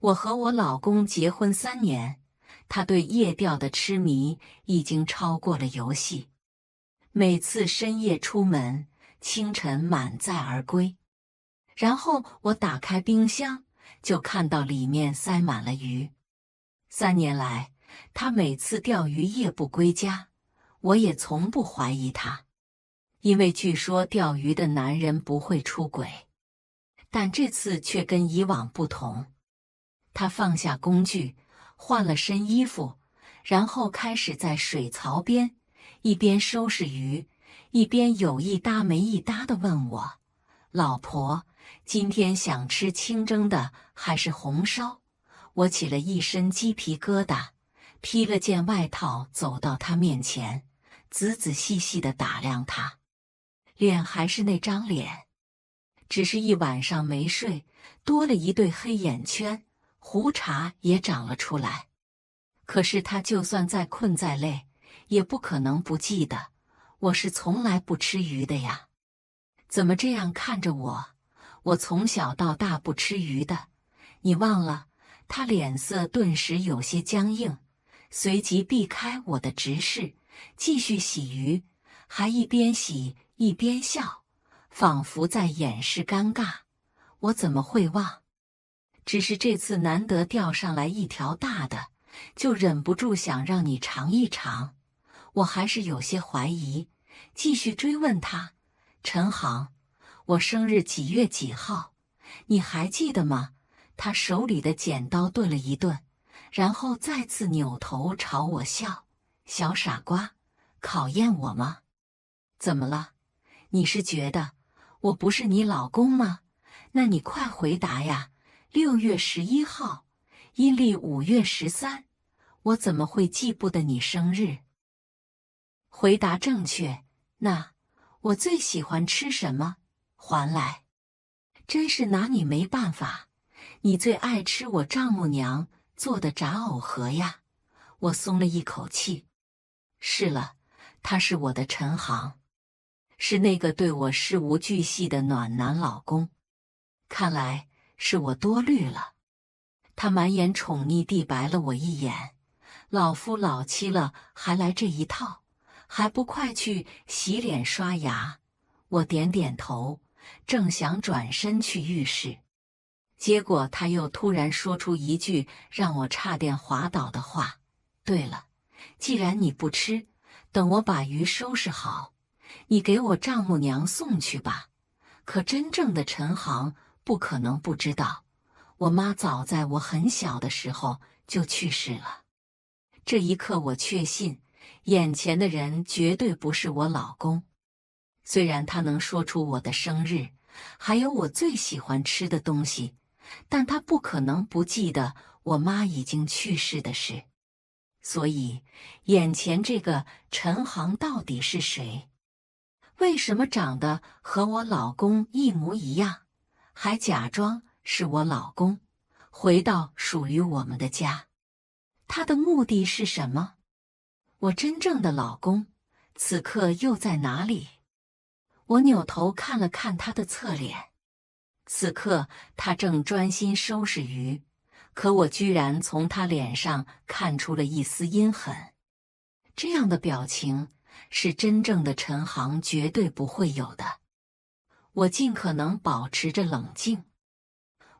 我和我老公结婚三年，他对夜钓的痴迷已经超过了游戏。每次深夜出门，清晨满载而归，然后我打开冰箱，就看到里面塞满了鱼。三年来，他每次钓鱼夜不归家，我也从不怀疑他，因为据说钓鱼的男人不会出轨。但这次却跟以往不同。他放下工具，换了身衣服，然后开始在水槽边一边收拾鱼，一边有一搭没一搭的问我：“老婆，今天想吃清蒸的还是红烧？”我起了一身鸡皮疙瘩，披了件外套走到他面前，仔仔细细的打量他，脸还是那张脸，只是一晚上没睡，多了一对黑眼圈。胡茬也长了出来，可是他就算再困再累，也不可能不记得我是从来不吃鱼的呀！怎么这样看着我？我从小到大不吃鱼的，你忘了？他脸色顿时有些僵硬，随即避开我的直视，继续洗鱼，还一边洗一边笑，仿佛在掩饰尴尬。我怎么会忘？只是这次难得钓上来一条大的，就忍不住想让你尝一尝。我还是有些怀疑，继续追问他：“陈航，我生日几月几号？你还记得吗？”他手里的剪刀顿了一顿，然后再次扭头朝我笑：“小傻瓜，考验我吗？怎么了？你是觉得我不是你老公吗？那你快回答呀！”六月十一号，阴历五月十三，我怎么会记不得你生日？回答正确。那我最喜欢吃什么？还来，真是拿你没办法。你最爱吃我丈母娘做的炸藕盒呀。我松了一口气。是了，他是我的陈航，是那个对我事无巨细的暖男老公。看来。是我多虑了，他满眼宠溺地白了我一眼。老夫老妻了，还来这一套，还不快去洗脸刷牙？我点点头，正想转身去浴室，结果他又突然说出一句让我差点滑倒的话。对了，既然你不吃，等我把鱼收拾好，你给我丈母娘送去吧。可真正的陈行。不可能不知道，我妈早在我很小的时候就去世了。这一刻，我确信眼前的人绝对不是我老公。虽然他能说出我的生日，还有我最喜欢吃的东西，但他不可能不记得我妈已经去世的事。所以，眼前这个陈航到底是谁？为什么长得和我老公一模一样？还假装是我老公，回到属于我们的家，他的目的是什么？我真正的老公此刻又在哪里？我扭头看了看他的侧脸，此刻他正专心收拾鱼，可我居然从他脸上看出了一丝阴狠，这样的表情是真正的陈航绝对不会有的。我尽可能保持着冷静，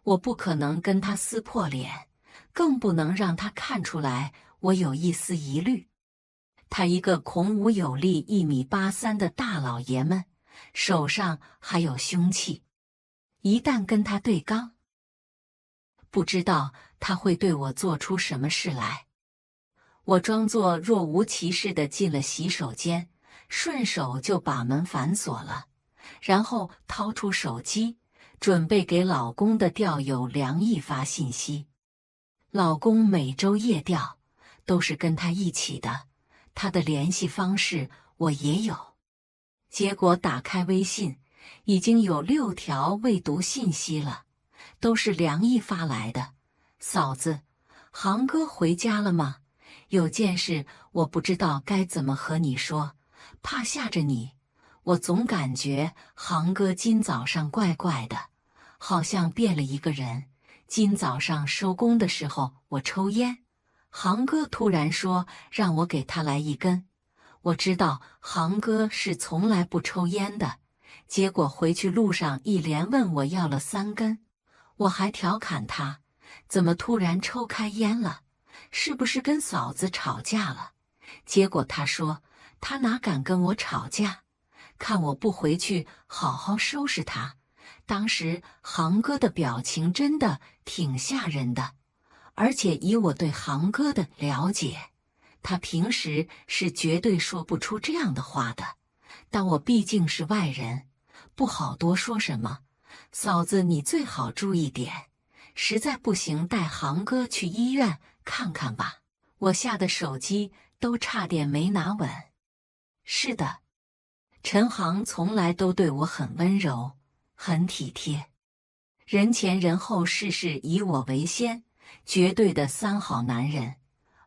我不可能跟他撕破脸，更不能让他看出来我有一丝疑虑。他一个孔武有力、一米八三的大老爷们，手上还有凶器，一旦跟他对刚，不知道他会对我做出什么事来。我装作若无其事的进了洗手间，顺手就把门反锁了。然后掏出手机，准备给老公的钓友梁毅发信息。老公每周夜钓都是跟他一起的，他的联系方式我也有。结果打开微信，已经有六条未读信息了，都是梁毅发来的。嫂子，航哥回家了吗？有件事我不知道该怎么和你说，怕吓着你。我总感觉航哥今早上怪怪的，好像变了一个人。今早上收工的时候，我抽烟，航哥突然说让我给他来一根。我知道航哥是从来不抽烟的，结果回去路上一连问我要了三根。我还调侃他，怎么突然抽开烟了？是不是跟嫂子吵架了？结果他说他哪敢跟我吵架。看我不回去好好收拾他！当时航哥的表情真的挺吓人的，而且以我对航哥的了解，他平时是绝对说不出这样的话的。但我毕竟是外人，不好多说什么。嫂子，你最好注意点，实在不行带航哥去医院看看吧。我吓得手机都差点没拿稳。是的。陈航从来都对我很温柔，很体贴，人前人后事事以我为先，绝对的三好男人，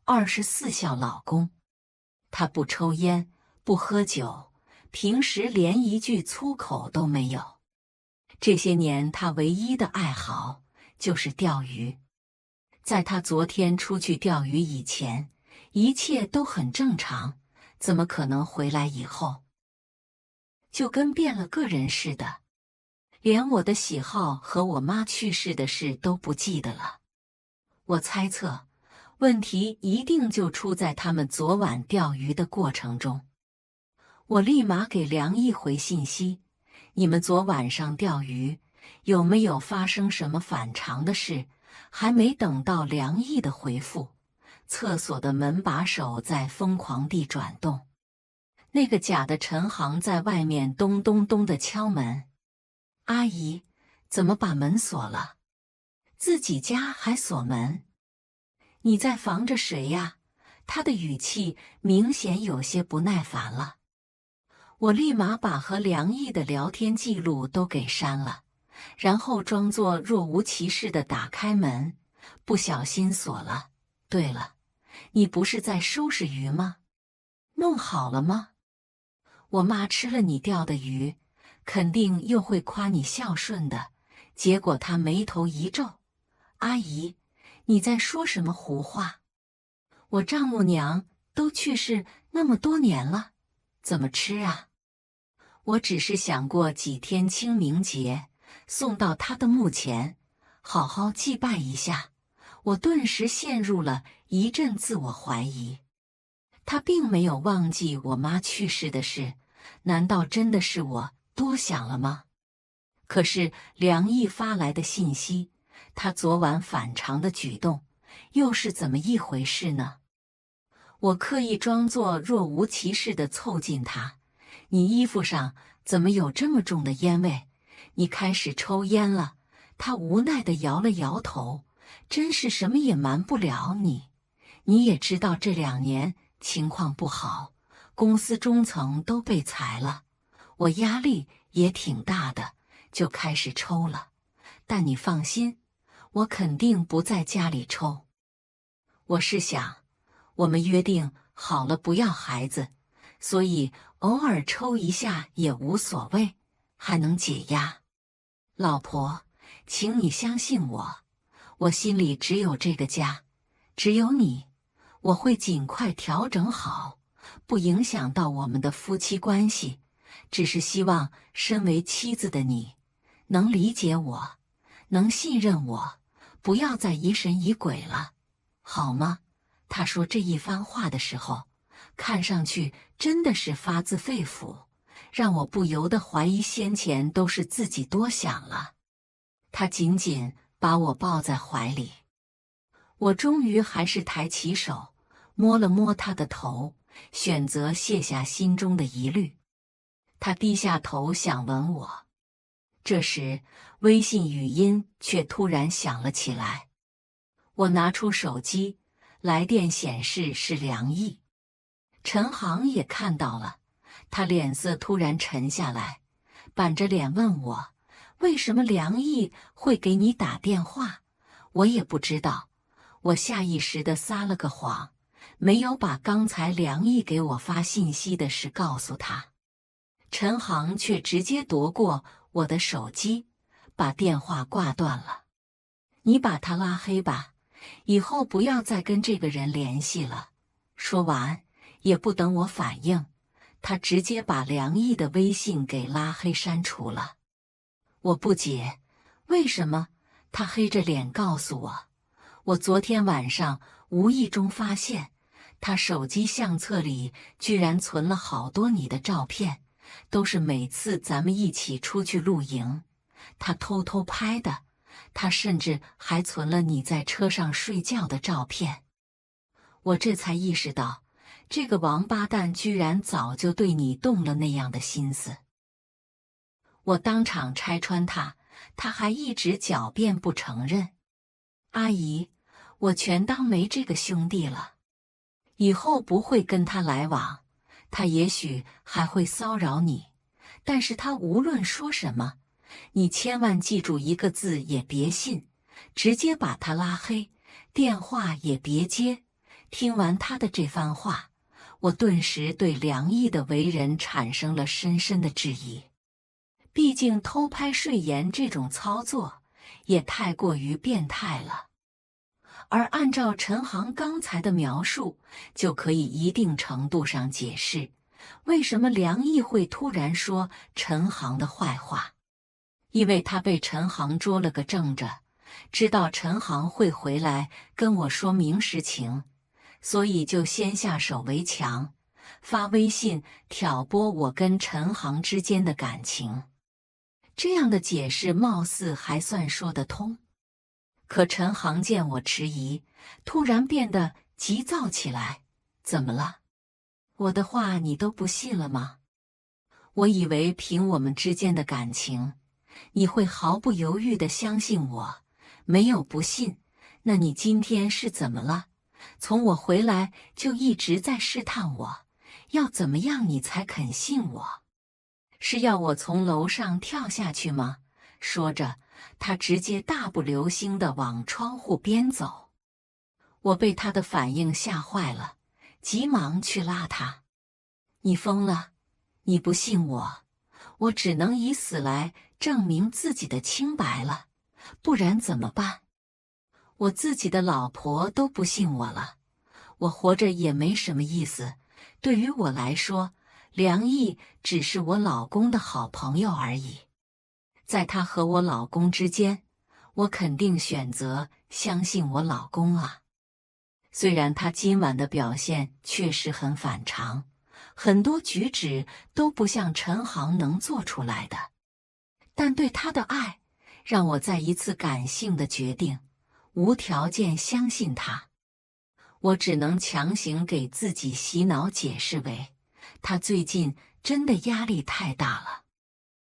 二十四孝老公。他不抽烟，不喝酒，平时连一句粗口都没有。这些年，他唯一的爱好就是钓鱼。在他昨天出去钓鱼以前，一切都很正常，怎么可能回来以后？就跟变了个人似的，连我的喜好和我妈去世的事都不记得了。我猜测问题一定就出在他们昨晚钓鱼的过程中。我立马给梁毅回信息：“你们昨晚上钓鱼有没有发生什么反常的事？”还没等到梁毅的回复，厕所的门把手在疯狂地转动。那个假的陈航在外面咚咚咚的敲门，阿姨，怎么把门锁了？自己家还锁门？你在防着谁呀？他的语气明显有些不耐烦了。我立马把和梁毅的聊天记录都给删了，然后装作若无其事的打开门，不小心锁了。对了，你不是在收拾鱼吗？弄好了吗？我妈吃了你钓的鱼，肯定又会夸你孝顺的。结果她眉头一皱：“阿姨，你在说什么胡话？我丈母娘都去世那么多年了，怎么吃啊？”我只是想过几天清明节送到她的墓前，好好祭拜一下。我顿时陷入了一阵自我怀疑。他并没有忘记我妈去世的事。难道真的是我多想了吗？可是梁毅发来的信息，他昨晚反常的举动，又是怎么一回事呢？我刻意装作若无其事的凑近他：“你衣服上怎么有这么重的烟味？你开始抽烟了？”他无奈的摇了摇头：“真是什么也瞒不了你，你也知道这两年情况不好。”公司中层都被裁了，我压力也挺大的，就开始抽了。但你放心，我肯定不在家里抽。我是想，我们约定好了不要孩子，所以偶尔抽一下也无所谓，还能解压。老婆，请你相信我，我心里只有这个家，只有你。我会尽快调整好。不影响到我们的夫妻关系，只是希望身为妻子的你能理解我，能信任我，不要再疑神疑鬼了，好吗？他说这一番话的时候，看上去真的是发自肺腑，让我不由得怀疑先前都是自己多想了。他紧紧把我抱在怀里，我终于还是抬起手摸了摸他的头。选择卸下心中的疑虑，他低下头想吻我，这时微信语音却突然响了起来。我拿出手机，来电显示是梁毅。陈航也看到了，他脸色突然沉下来，板着脸问我：“为什么梁毅会给你打电话？”我也不知道，我下意识的撒了个谎。没有把刚才梁毅给我发信息的事告诉他，陈航却直接夺过我的手机，把电话挂断了。你把他拉黑吧，以后不要再跟这个人联系了。说完，也不等我反应，他直接把梁毅的微信给拉黑删除了。我不解，为什么？他黑着脸告诉我，我昨天晚上无意中发现。他手机相册里居然存了好多你的照片，都是每次咱们一起出去露营，他偷偷拍的。他甚至还存了你在车上睡觉的照片。我这才意识到，这个王八蛋居然早就对你动了那样的心思。我当场拆穿他，他还一直狡辩不承认。阿姨，我全当没这个兄弟了。以后不会跟他来往，他也许还会骚扰你，但是他无论说什么，你千万记住一个字，也别信，直接把他拉黑，电话也别接。听完他的这番话，我顿时对梁毅的为人产生了深深的质疑，毕竟偷拍睡颜这种操作也太过于变态了。而按照陈航刚才的描述，就可以一定程度上解释为什么梁毅会突然说陈航的坏话。因为他被陈航捉了个正着，知道陈航会回来跟我说明实情，所以就先下手为强，发微信挑拨我跟陈航之间的感情。这样的解释貌似还算说得通。可陈航见我迟疑，突然变得急躁起来。怎么了？我的话你都不信了吗？我以为凭我们之间的感情，你会毫不犹豫的相信我。没有不信，那你今天是怎么了？从我回来就一直在试探我，要怎么样你才肯信我？是要我从楼上跳下去吗？说着。他直接大步流星地往窗户边走，我被他的反应吓坏了，急忙去拉他：“你疯了！你不信我，我只能以死来证明自己的清白了，不然怎么办？我自己的老婆都不信我了，我活着也没什么意思。对于我来说，梁毅只是我老公的好朋友而已。”在他和我老公之间，我肯定选择相信我老公啊。虽然他今晚的表现确实很反常，很多举止都不像陈航能做出来的，但对他的爱，让我再一次感性的决定，无条件相信他。我只能强行给自己洗脑，解释为他最近真的压力太大了。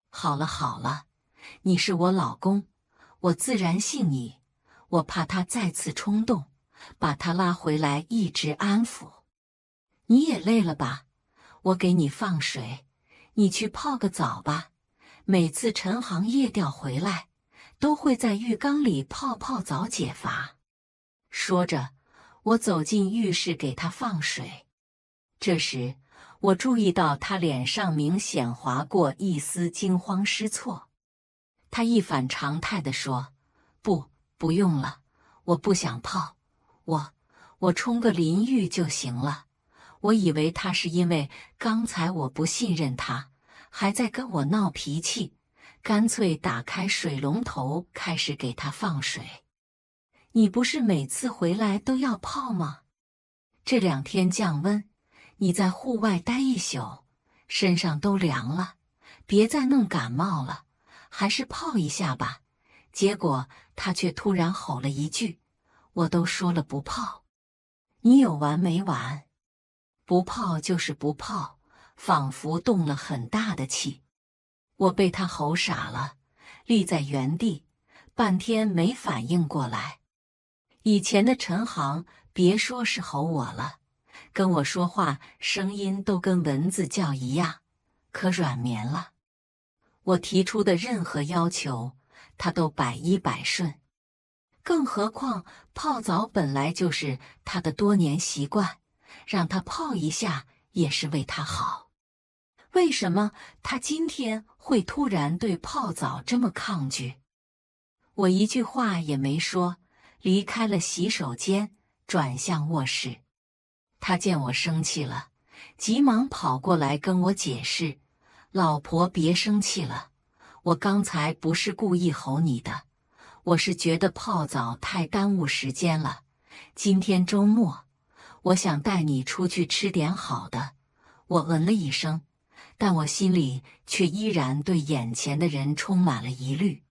好了好了。你是我老公，我自然信你。我怕他再次冲动，把他拉回来，一直安抚。你也累了吧？我给你放水，你去泡个澡吧。每次陈航夜钓回来，都会在浴缸里泡泡澡解乏。说着，我走进浴室给他放水。这时，我注意到他脸上明显划过一丝惊慌失措。他一反常态的说：“不，不用了，我不想泡，我我冲个淋浴就行了。”我以为他是因为刚才我不信任他，还在跟我闹脾气，干脆打开水龙头开始给他放水。你不是每次回来都要泡吗？这两天降温，你在户外待一宿，身上都凉了，别再弄感冒了。还是泡一下吧，结果他却突然吼了一句：“我都说了不泡，你有完没完？”不泡就是不泡，仿佛动了很大的气。我被他吼傻了，立在原地，半天没反应过来。以前的陈航，别说是吼我了，跟我说话声音都跟蚊子叫一样，可软绵了。我提出的任何要求，他都百依百顺。更何况泡澡本来就是他的多年习惯，让他泡一下也是为他好。为什么他今天会突然对泡澡这么抗拒？我一句话也没说，离开了洗手间，转向卧室。他见我生气了，急忙跑过来跟我解释。老婆，别生气了，我刚才不是故意吼你的，我是觉得泡澡太耽误时间了。今天周末，我想带你出去吃点好的。我嗯了一声，但我心里却依然对眼前的人充满了疑虑。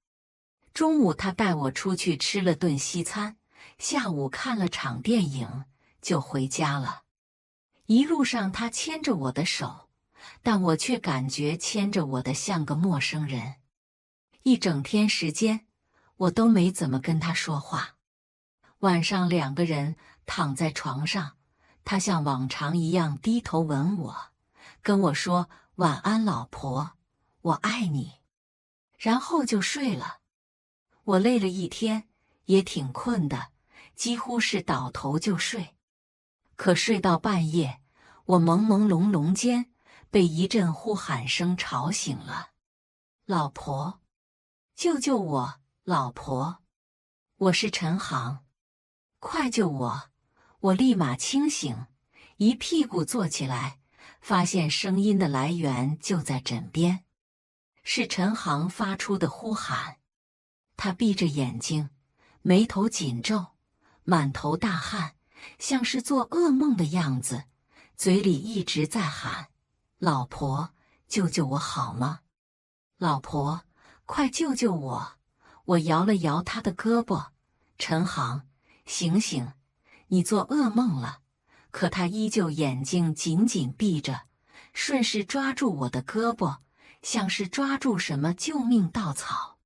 中午他带我出去吃了顿西餐，下午看了场电影，就回家了。一路上他牵着我的手。但我却感觉牵着我的像个陌生人，一整天时间我都没怎么跟他说话。晚上两个人躺在床上，他像往常一样低头吻我，跟我说晚安，老婆，我爱你，然后就睡了。我累了一天，也挺困的，几乎是倒头就睡。可睡到半夜，我朦朦胧胧间。被一阵呼喊声吵醒了，老婆，救救我！老婆，我是陈航，快救我！我立马清醒，一屁股坐起来，发现声音的来源就在枕边，是陈航发出的呼喊。他闭着眼睛，眉头紧皱，满头大汗，像是做噩梦的样子，嘴里一直在喊。老婆，救救我好吗？老婆，快救救我！我摇了摇他的胳膊，陈航，醒醒，你做噩梦了。可他依旧眼睛紧紧闭着，顺势抓住我的胳膊，像是抓住什么救命稻草。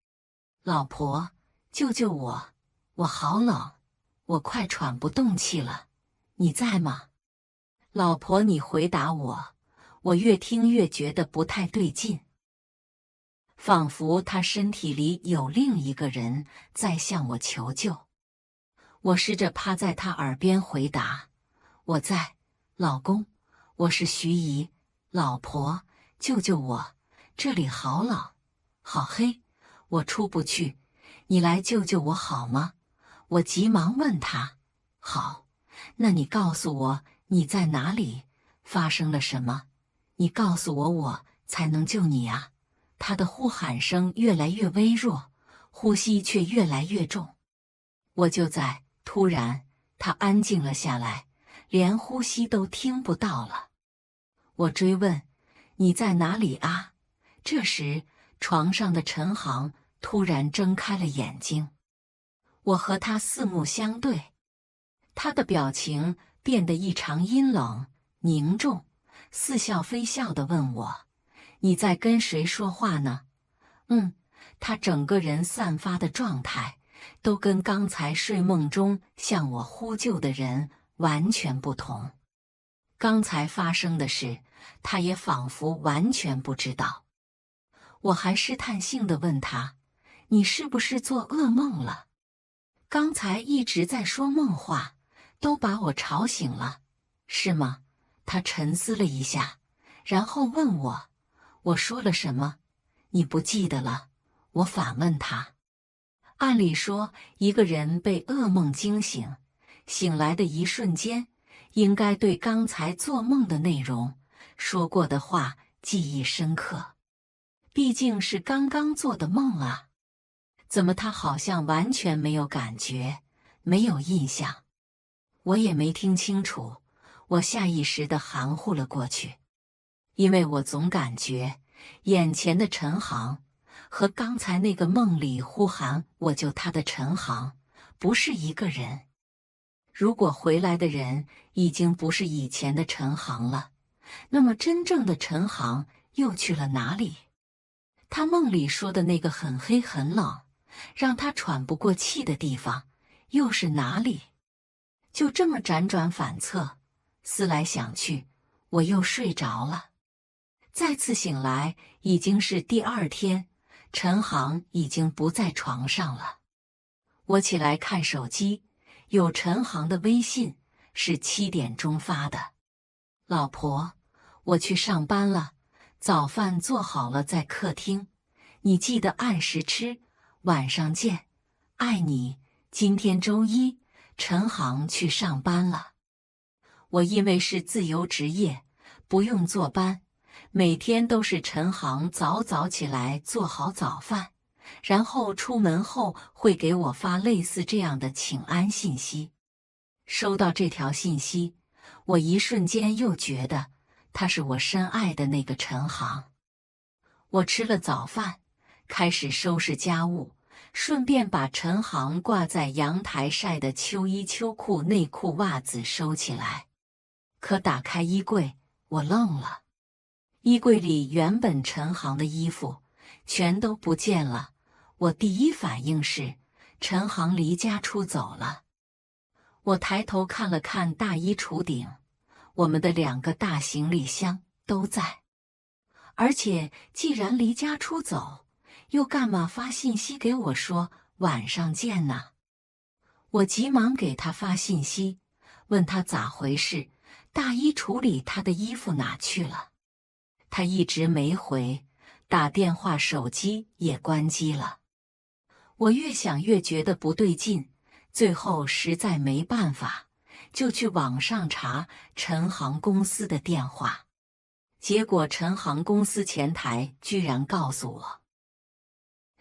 老婆，救救我！我好冷，我快喘不动气了，你在吗？老婆，你回答我。我越听越觉得不太对劲，仿佛他身体里有另一个人在向我求救。我试着趴在他耳边回答：“我在，老公，我是徐姨，老婆，救救我！这里好冷，好黑，我出不去，你来救救我好吗？”我急忙问他：“好，那你告诉我，你在哪里？发生了什么？”你告诉我，我才能救你啊！他的呼喊声越来越微弱，呼吸却越来越重。我就在……突然，他安静了下来，连呼吸都听不到了。我追问：“你在哪里啊？”这时，床上的陈航突然睁开了眼睛。我和他四目相对，他的表情变得异常阴冷凝重。似笑非笑的问我：“你在跟谁说话呢？”嗯，他整个人散发的状态，都跟刚才睡梦中向我呼救的人完全不同。刚才发生的事，他也仿佛完全不知道。我还试探性的问他：“你是不是做噩梦了？刚才一直在说梦话，都把我吵醒了，是吗？”他沉思了一下，然后问我：“我说了什么？你不记得了？”我反问他：“按理说，一个人被噩梦惊醒，醒来的一瞬间，应该对刚才做梦的内容、说过的话记忆深刻，毕竟是刚刚做的梦啊。怎么他好像完全没有感觉，没有印象？我也没听清楚。”我下意识的含糊了过去，因为我总感觉眼前的陈航和刚才那个梦里呼喊我救他的陈航不是一个人。如果回来的人已经不是以前的陈航了，那么真正的陈航又去了哪里？他梦里说的那个很黑很冷，让他喘不过气的地方又是哪里？就这么辗转反侧。思来想去，我又睡着了。再次醒来已经是第二天，陈航已经不在床上了。我起来看手机，有陈航的微信，是七点钟发的：“老婆，我去上班了，早饭做好了在客厅，你记得按时吃。晚上见，爱你。今天周一，陈航去上班了。”我因为是自由职业，不用坐班，每天都是陈航早早起来做好早饭，然后出门后会给我发类似这样的请安信息。收到这条信息，我一瞬间又觉得他是我深爱的那个陈航。我吃了早饭，开始收拾家务，顺便把陈航挂在阳台晒的秋衣、秋裤、内裤、袜子收起来。可打开衣柜，我愣了。衣柜里原本陈航的衣服全都不见了。我第一反应是陈航离家出走了。我抬头看了看大衣橱顶，我们的两个大行李箱都在。而且既然离家出走，又干嘛发信息给我说晚上见呢？我急忙给他发信息，问他咋回事。大衣橱里他的衣服哪去了？他一直没回，打电话手机也关机了。我越想越觉得不对劲，最后实在没办法，就去网上查陈航公司的电话。结果陈航公司前台居然告诉我，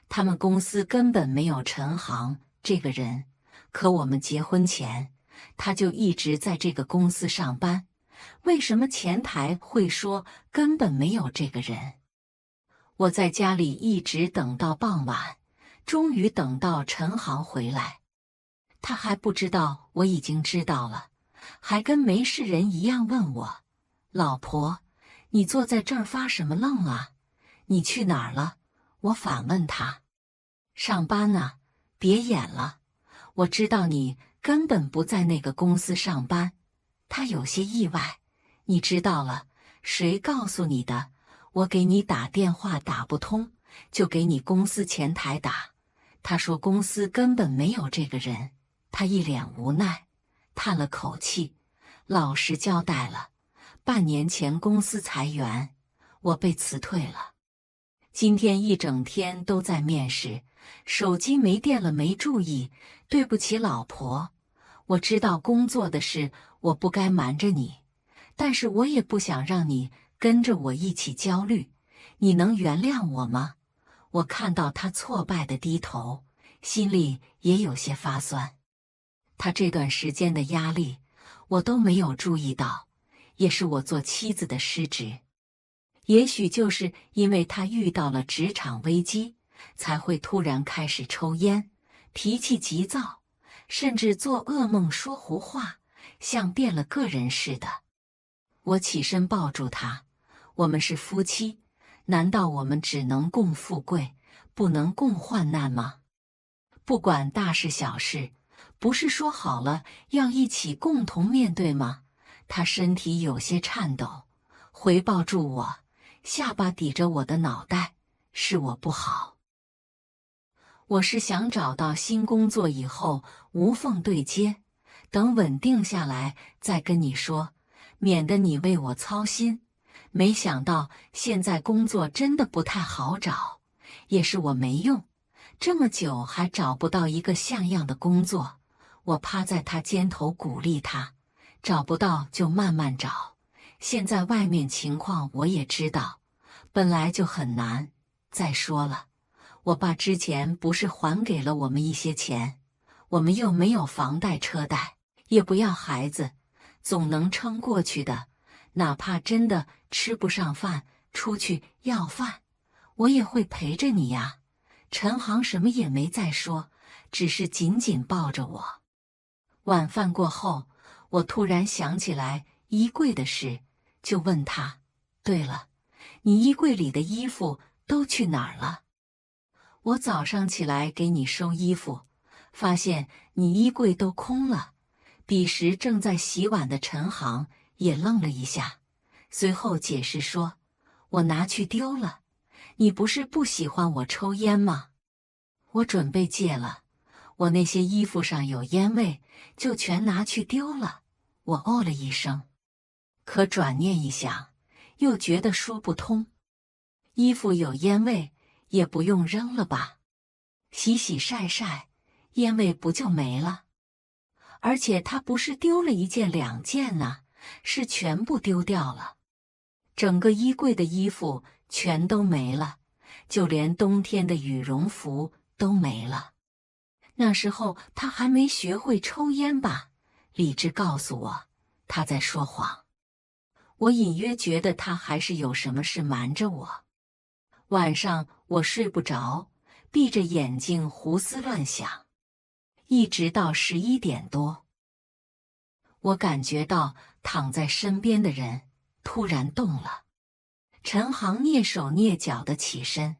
他们公司根本没有陈航这个人。可我们结婚前，他就一直在这个公司上班。为什么前台会说根本没有这个人？我在家里一直等到傍晚，终于等到陈航回来。他还不知道我已经知道了，还跟没事人一样问我：“老婆，你坐在这儿发什么愣啊？你去哪儿了？”我反问他：“上班呢，别演了，我知道你根本不在那个公司上班。”他有些意外，你知道了？谁告诉你的？我给你打电话打不通，就给你公司前台打。他说公司根本没有这个人。他一脸无奈，叹了口气，老实交代了：半年前公司裁员，我被辞退了。今天一整天都在面试，手机没电了，没注意，对不起老婆。我知道工作的事。我不该瞒着你，但是我也不想让你跟着我一起焦虑。你能原谅我吗？我看到他挫败的低头，心里也有些发酸。他这段时间的压力，我都没有注意到，也是我做妻子的失职。也许就是因为他遇到了职场危机，才会突然开始抽烟、脾气急躁，甚至做噩梦、说胡话。像变了个人似的，我起身抱住他。我们是夫妻，难道我们只能共富贵，不能共患难吗？不管大事小事，不是说好了要一起共同面对吗？他身体有些颤抖，回抱住我，下巴抵着我的脑袋。是我不好，我是想找到新工作以后无缝对接。等稳定下来再跟你说，免得你为我操心。没想到现在工作真的不太好找，也是我没用，这么久还找不到一个像样的工作。我趴在他肩头鼓励他：“找不到就慢慢找，现在外面情况我也知道，本来就很难。再说了，我爸之前不是还给了我们一些钱，我们又没有房贷车贷。”也不要孩子，总能撑过去的。哪怕真的吃不上饭，出去要饭，我也会陪着你呀。陈航什么也没再说，只是紧紧抱着我。晚饭过后，我突然想起来衣柜的事，就问他：“对了，你衣柜里的衣服都去哪儿了？”我早上起来给你收衣服，发现你衣柜都空了。彼时正在洗碗的陈航也愣了一下，随后解释说：“我拿去丢了。你不是不喜欢我抽烟吗？我准备戒了。我那些衣服上有烟味，就全拿去丢了。”我哦了一声，可转念一想，又觉得说不通。衣服有烟味，也不用扔了吧？洗洗晒晒，烟味不就没了？而且他不是丢了一件两件啊，是全部丢掉了，整个衣柜的衣服全都没了，就连冬天的羽绒服都没了。那时候他还没学会抽烟吧？理智告诉我，他在说谎。我隐约觉得他还是有什么事瞒着我。晚上我睡不着，闭着眼睛胡思乱想。一直到十一点多，我感觉到躺在身边的人突然动了。陈航蹑手蹑脚的起身，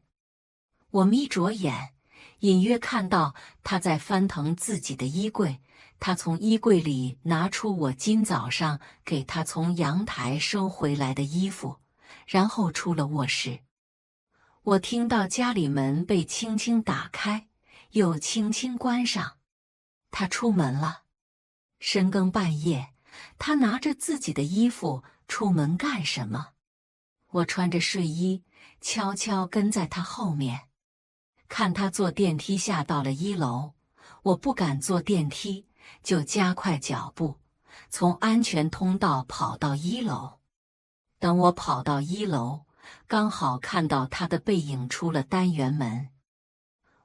我眯着眼，隐约看到他在翻腾自己的衣柜。他从衣柜里拿出我今早上给他从阳台收回来的衣服，然后出了卧室。我听到家里门被轻轻打开，又轻轻关上。他出门了，深更半夜，他拿着自己的衣服出门干什么？我穿着睡衣，悄悄跟在他后面，看他坐电梯下到了一楼。我不敢坐电梯，就加快脚步，从安全通道跑到一楼。等我跑到一楼，刚好看到他的背影出了单元门。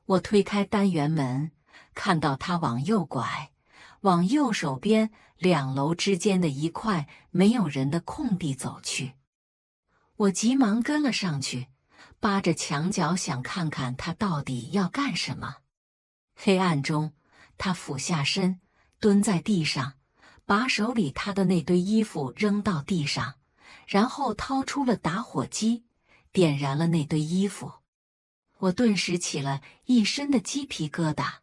我推开单元门。看到他往右拐，往右手边两楼之间的一块没有人的空地走去，我急忙跟了上去，扒着墙角想看看他到底要干什么。黑暗中，他俯下身，蹲在地上，把手里他的那堆衣服扔到地上，然后掏出了打火机，点燃了那堆衣服。我顿时起了一身的鸡皮疙瘩。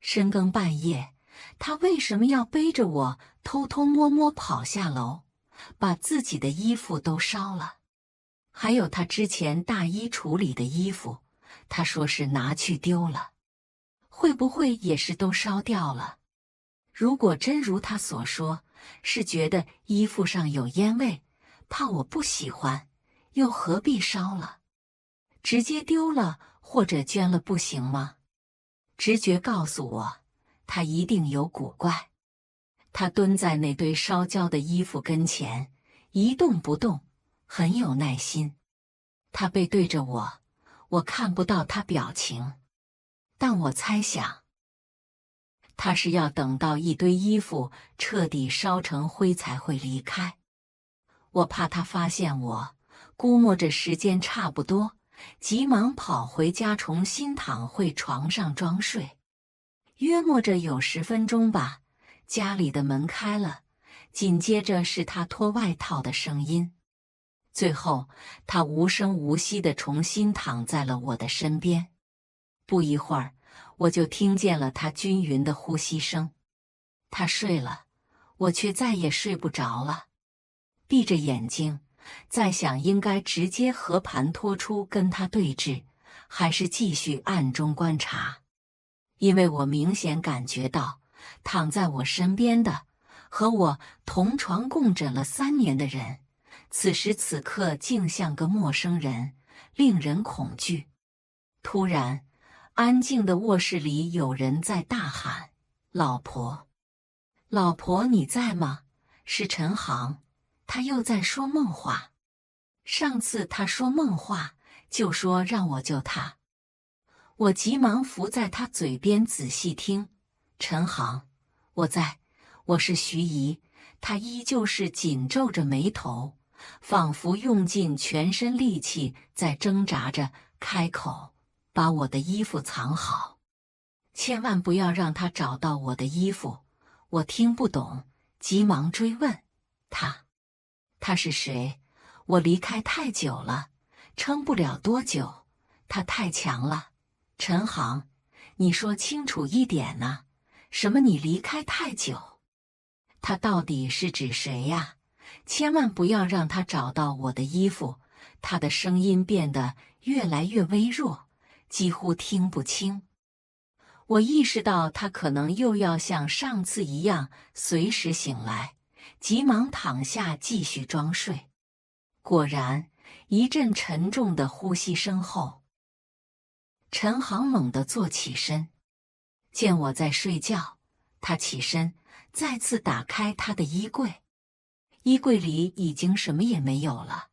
深更半夜，他为什么要背着我偷偷摸摸跑下楼，把自己的衣服都烧了？还有他之前大衣橱里的衣服，他说是拿去丢了，会不会也是都烧掉了？如果真如他所说，是觉得衣服上有烟味，怕我不喜欢，又何必烧了？直接丢了或者捐了不行吗？直觉告诉我，他一定有古怪。他蹲在那堆烧焦的衣服跟前，一动不动，很有耐心。他背对着我，我看不到他表情，但我猜想，他是要等到一堆衣服彻底烧成灰才会离开。我怕他发现我，估摸着时间差不多。急忙跑回家，重新躺回床上装睡。约莫着有十分钟吧，家里的门开了，紧接着是他脱外套的声音。最后，他无声无息的重新躺在了我的身边。不一会儿，我就听见了他均匀的呼吸声。他睡了，我却再也睡不着了，闭着眼睛。在想，应该直接和盘托出跟他对峙，还是继续暗中观察？因为我明显感觉到，躺在我身边的，和我同床共枕了三年的人，此时此刻竟像个陌生人，令人恐惧。突然，安静的卧室里有人在大喊：“老婆，老婆，你在吗？是陈航。”他又在说梦话，上次他说梦话就说让我救他，我急忙伏在他嘴边仔细听。陈航，我在，我是徐姨。他依旧是紧皱着眉头，仿佛用尽全身力气在挣扎着开口：“把我的衣服藏好，千万不要让他找到我的衣服。”我听不懂，急忙追问他。他是谁？我离开太久了，撑不了多久。他太强了，陈航，你说清楚一点呐！什么？你离开太久？他到底是指谁呀？千万不要让他找到我的衣服。他的声音变得越来越微弱，几乎听不清。我意识到他可能又要像上次一样，随时醒来。急忙躺下继续装睡，果然一阵沉重的呼吸声后，陈航猛地坐起身，见我在睡觉，他起身再次打开他的衣柜，衣柜里已经什么也没有了。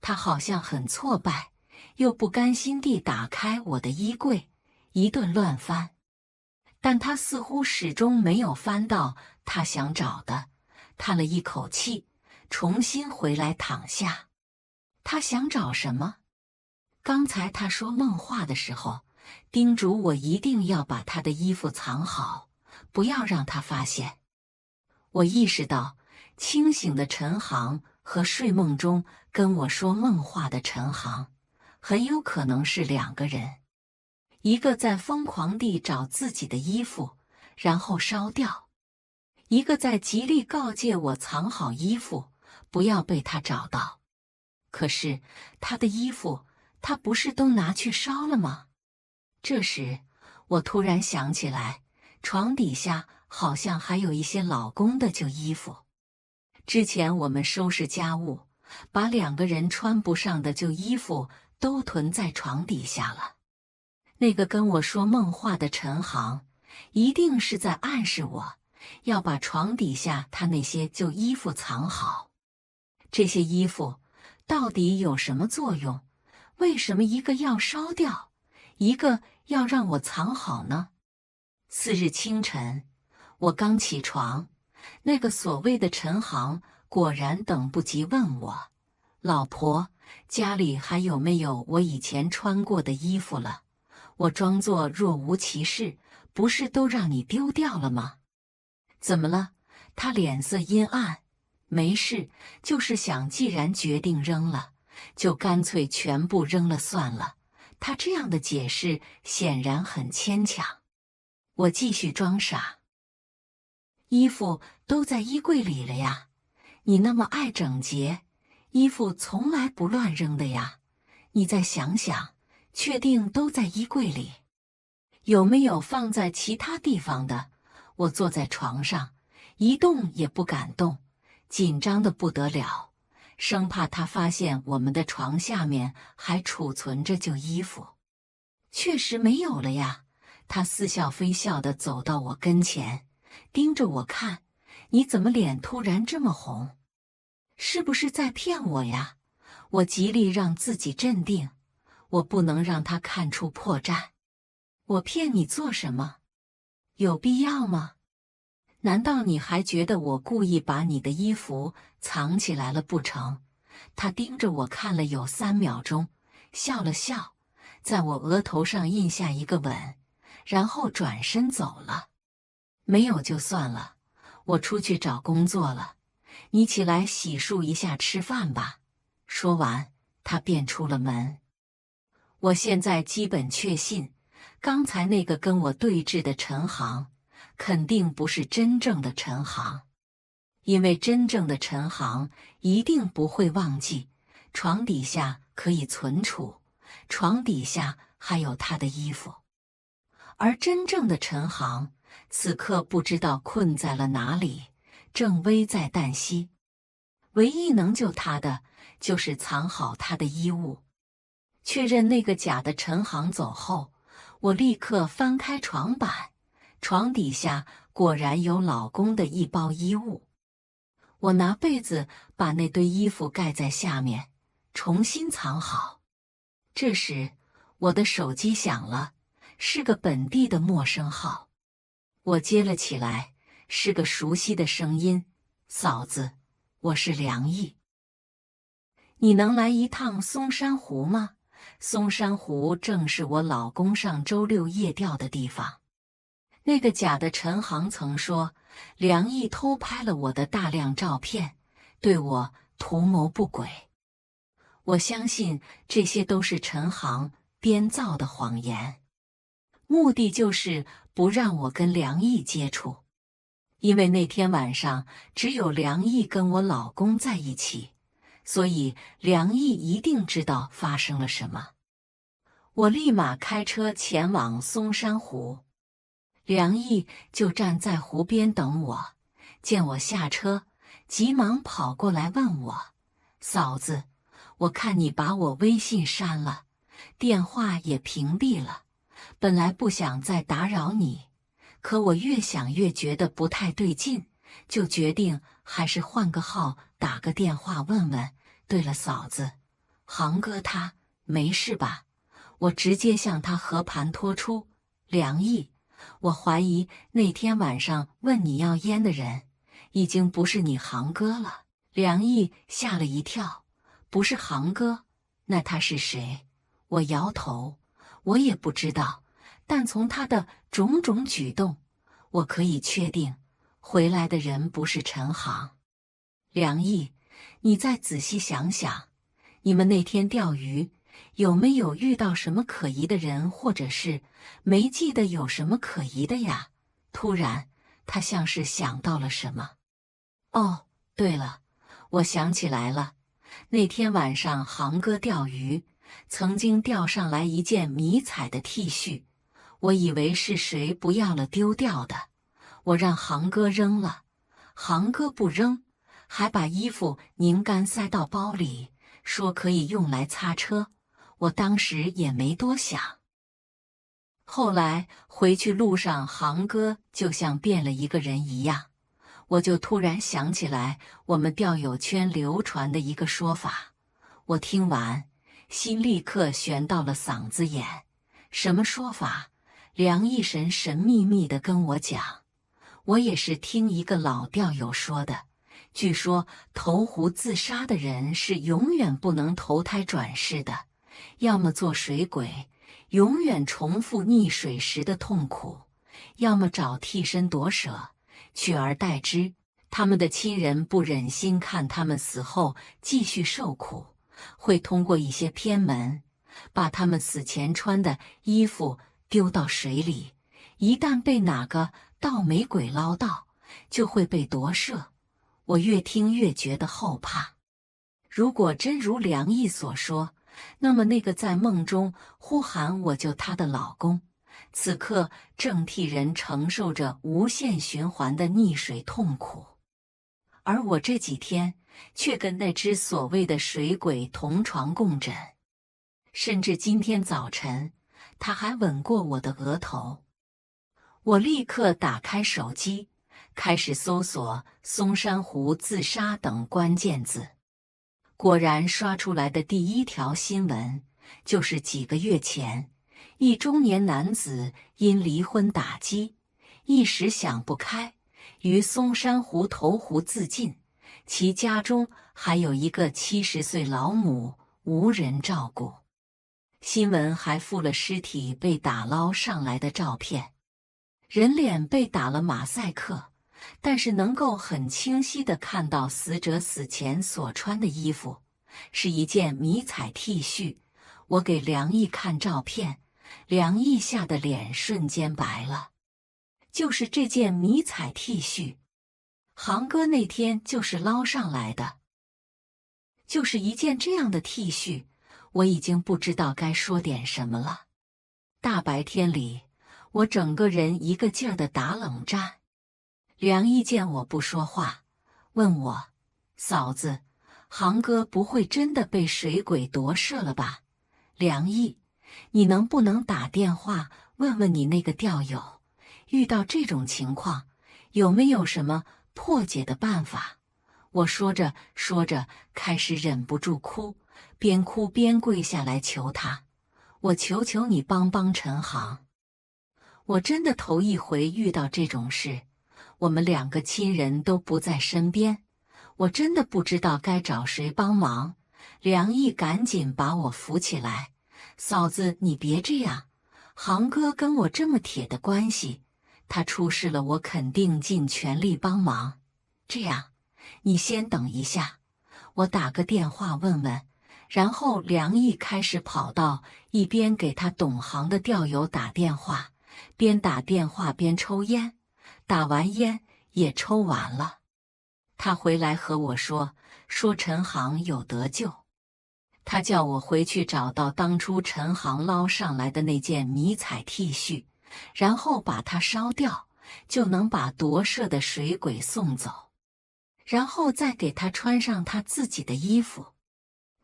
他好像很挫败，又不甘心地打开我的衣柜，一顿乱翻，但他似乎始终没有翻到他想找的。叹了一口气，重新回来躺下。他想找什么？刚才他说梦话的时候，叮嘱我一定要把他的衣服藏好，不要让他发现。我意识到，清醒的陈航和睡梦中跟我说梦话的陈航，很有可能是两个人。一个在疯狂地找自己的衣服，然后烧掉。一个在极力告诫我藏好衣服，不要被他找到。可是他的衣服，他不是都拿去烧了吗？这时我突然想起来，床底下好像还有一些老公的旧衣服。之前我们收拾家务，把两个人穿不上的旧衣服都囤在床底下了。那个跟我说梦话的陈航，一定是在暗示我。要把床底下他那些旧衣服藏好，这些衣服到底有什么作用？为什么一个要烧掉，一个要让我藏好呢？次日清晨，我刚起床，那个所谓的陈航果然等不及问我：“老婆，家里还有没有我以前穿过的衣服了？”我装作若无其事：“不是都让你丢掉了吗？”怎么了？他脸色阴暗。没事，就是想，既然决定扔了，就干脆全部扔了算了。他这样的解释显然很牵强。我继续装傻。衣服都在衣柜里了呀，你那么爱整洁，衣服从来不乱扔的呀。你再想想，确定都在衣柜里，有没有放在其他地方的？我坐在床上，一动也不敢动，紧张的不得了，生怕他发现我们的床下面还储存着旧衣服。确实没有了呀。他似笑非笑的走到我跟前，盯着我看：“你怎么脸突然这么红？是不是在骗我呀？”我极力让自己镇定，我不能让他看出破绽。我骗你做什么？有必要吗？难道你还觉得我故意把你的衣服藏起来了不成？他盯着我看了有三秒钟，笑了笑，在我额头上印下一个吻，然后转身走了。没有就算了，我出去找工作了。你起来洗漱一下，吃饭吧。说完，他便出了门。我现在基本确信。刚才那个跟我对峙的陈航，肯定不是真正的陈航，因为真正的陈航一定不会忘记床底下可以存储，床底下还有他的衣服。而真正的陈航此刻不知道困在了哪里，正危在旦夕。唯一能救他的就是藏好他的衣物，确认那个假的陈航走后。我立刻翻开床板，床底下果然有老公的一包衣物。我拿被子把那堆衣服盖在下面，重新藏好。这时，我的手机响了，是个本地的陌生号。我接了起来，是个熟悉的声音：“嫂子，我是梁毅，你能来一趟松山湖吗？”松山湖正是我老公上周六夜钓的地方。那个假的陈航曾说，梁毅偷拍了我的大量照片，对我图谋不轨。我相信这些都是陈航编造的谎言，目的就是不让我跟梁毅接触，因为那天晚上只有梁毅跟我老公在一起。所以梁毅一定知道发生了什么。我立马开车前往松山湖，梁毅就站在湖边等我。见我下车，急忙跑过来问我：“嫂子，我看你把我微信删了，电话也屏蔽了。本来不想再打扰你，可我越想越觉得不太对劲，就决定还是换个号打个电话问问。”对了，嫂子，航哥他没事吧？我直接向他和盘托出。梁毅，我怀疑那天晚上问你要烟的人，已经不是你航哥了。梁毅吓了一跳，不是航哥，那他是谁？我摇头，我也不知道。但从他的种种举动，我可以确定，回来的人不是陈航。梁毅。你再仔细想想，你们那天钓鱼有没有遇到什么可疑的人或者是没记得有什么可疑的呀？突然，他像是想到了什么。哦，对了，我想起来了，那天晚上航哥钓鱼曾经钓上来一件迷彩的 T 恤，我以为是谁不要了丢掉的，我让航哥扔了，航哥不扔。还把衣服拧干塞到包里，说可以用来擦车。我当时也没多想。后来回去路上，航哥就像变了一个人一样，我就突然想起来我们钓友圈流传的一个说法。我听完，心立刻悬到了嗓子眼。什么说法？梁一神神秘秘的跟我讲，我也是听一个老钓友说的。据说，投湖自杀的人是永远不能投胎转世的，要么做水鬼，永远重复溺水时的痛苦；要么找替身夺舍，取而代之。他们的亲人不忍心看他们死后继续受苦，会通过一些偏门，把他们死前穿的衣服丢到水里。一旦被哪个倒霉鬼捞到，就会被夺舍。我越听越觉得后怕。如果真如梁毅所说，那么那个在梦中呼喊我救他的老公，此刻正替人承受着无限循环的溺水痛苦，而我这几天却跟那只所谓的水鬼同床共枕，甚至今天早晨他还吻过我的额头。我立刻打开手机。开始搜索“松山湖自杀”等关键字，果然刷出来的第一条新闻就是几个月前，一中年男子因离婚打击，一时想不开，于松山湖投湖自尽。其家中还有一个七十岁老母，无人照顾。新闻还附了尸体被打捞上来的照片，人脸被打了马赛克。但是能够很清晰的看到死者死前所穿的衣服是一件迷彩 T 恤。我给梁毅看照片，梁毅吓得脸瞬间白了。就是这件迷彩 T 恤，航哥那天就是捞上来的，就是一件这样的 T 恤。我已经不知道该说点什么了。大白天里，我整个人一个劲儿的打冷战。梁毅见我不说话，问我：“嫂子，航哥不会真的被水鬼夺舍了吧？”梁毅，你能不能打电话问问你那个钓友，遇到这种情况有没有什么破解的办法？”我说着说着，开始忍不住哭，边哭边跪下来求他：“我求求你帮帮陈航，我真的头一回遇到这种事。”我们两个亲人都不在身边，我真的不知道该找谁帮忙。梁毅赶紧把我扶起来，嫂子，你别这样。航哥跟我这么铁的关系，他出事了，我肯定尽全力帮忙。这样，你先等一下，我打个电话问问。然后梁毅开始跑到一边，给他懂行的钓友打电话，边打电话边抽烟。打完烟也抽完了，他回来和我说：“说陈航有得救，他叫我回去找到当初陈航捞上来的那件迷彩 T 恤，然后把它烧掉，就能把夺舍的水鬼送走，然后再给他穿上他自己的衣服。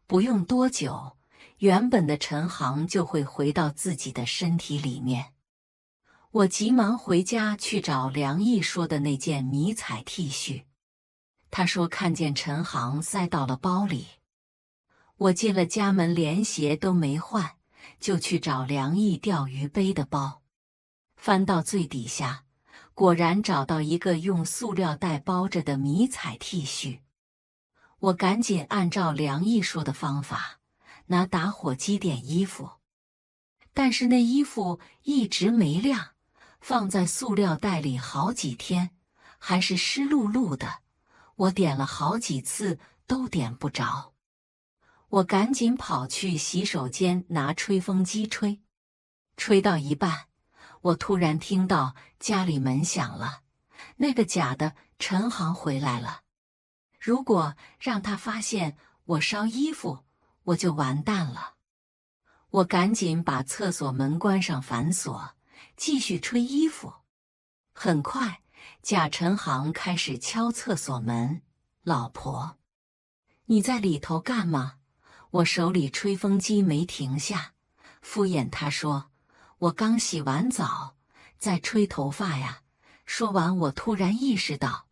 不用多久，原本的陈航就会回到自己的身体里面。”我急忙回家去找梁毅说的那件迷彩 T 恤，他说看见陈航塞到了包里。我进了家门，连鞋都没换，就去找梁毅钓鱼背的包，翻到最底下，果然找到一个用塑料袋包着的迷彩 T 恤。我赶紧按照梁毅说的方法，拿打火机点衣服，但是那衣服一直没亮。放在塑料袋里好几天，还是湿漉漉的。我点了好几次都点不着，我赶紧跑去洗手间拿吹风机吹。吹到一半，我突然听到家里门响了，那个假的陈航回来了。如果让他发现我烧衣服，我就完蛋了。我赶紧把厕所门关上反锁。继续吹衣服，很快贾晨航开始敲厕所门：“老婆，你在里头干嘛？我手里吹风机没停下。”敷衍他说：“我刚洗完澡，在吹头发呀。”说完，我突然意识到，